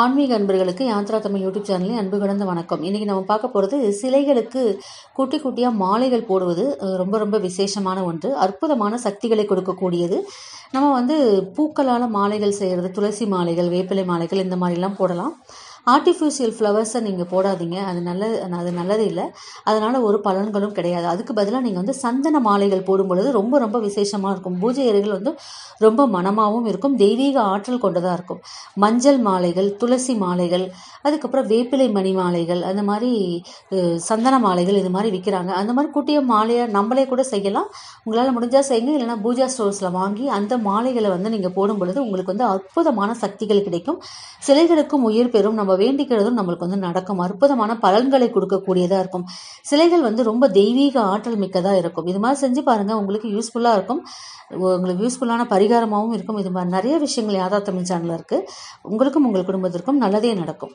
ஆன்மீக அன்பர்களுக்கு யாத்ரா தமிழ் யூடியூப் சேனலில் அன்பு கடந்த வணக்கம் இன்றைக்கி நம்ம பார்க்க போகிறது சிலைகளுக்கு குட்டி குட்டியாக மாலைகள் போடுவது ரொம்ப ரொம்ப விசேஷமான ஒன்று அற்புதமான சக்திகளை கொடுக்கக்கூடியது நம்ம வந்து பூக்களால் மாலைகள் செய்கிறது துளசி மாலைகள் வேப்பிலை மாலைகள் இந்த மாதிரிலாம் போடலாம் ஆர்டிஃபிஷியல் ஃப்ளவர்ஸை நீங்கள் போடாதீங்க அது நல்ல அது நல்லது இல்லை அதனால் ஒரு பலன்களும் கிடையாது அதுக்கு பதிலாக நீங்கள் வந்து சந்தன மாலைகள் போடும் பொழுது ரொம்ப ரொம்ப விசேஷமாக இருக்கும் பூஜை அறைகள் வந்து ரொம்ப மனமாகவும் இருக்கும் தெய்வீக ஆற்றல் கொண்டதாக இருக்கும் மஞ்சள் மாலைகள் துளசி மாலைகள் அதுக்கப்புறம் வேப்பிலை மணி மாலைகள் அந்த மாதிரி சந்தன மாலைகள் இது மாதிரி விற்கிறாங்க அந்த மாதிரி குட்டிய மாலையை நம்மளே கூட செய்யலாம் உங்களால் முடிஞ்சால் செய்யுங்க இல்லைனா பூஜா ஸ்டோர்ஸில் வாங்கி அந்த மாலைகளை வந்து நீங்கள் போடும் பொழுது உங்களுக்கு வந்து அற்புதமான சக்திகள் கிடைக்கும் சிலைகளுக்கும் உயிர் பெறும் நம்ம வேண்டிக்கிறதும் நம்மளுக்கு வந்து நடக்கும் அற்புதமான பலன்களை கொடுக்கக்கூடியதாக இருக்கும் சிலைகள் வந்து ரொம்ப தெய்வீக ஆற்றல் மிக்கதாக இருக்கும் இது மாதிரி செஞ்சு பாருங்கள் உங்களுக்கு யூஸ்ஃபுல்லாக இருக்கும் உங்களுக்கு யூஸ்ஃபுல்லான பரிகாரமாகவும் இருக்கும் இது மாதிரி நிறைய விஷயங்கள் யாதா தமிழ் சேனலில் இருக்குது உங்களுக்கும் உங்கள் குடும்பத்திற்கும் நல்லதே நடக்கும்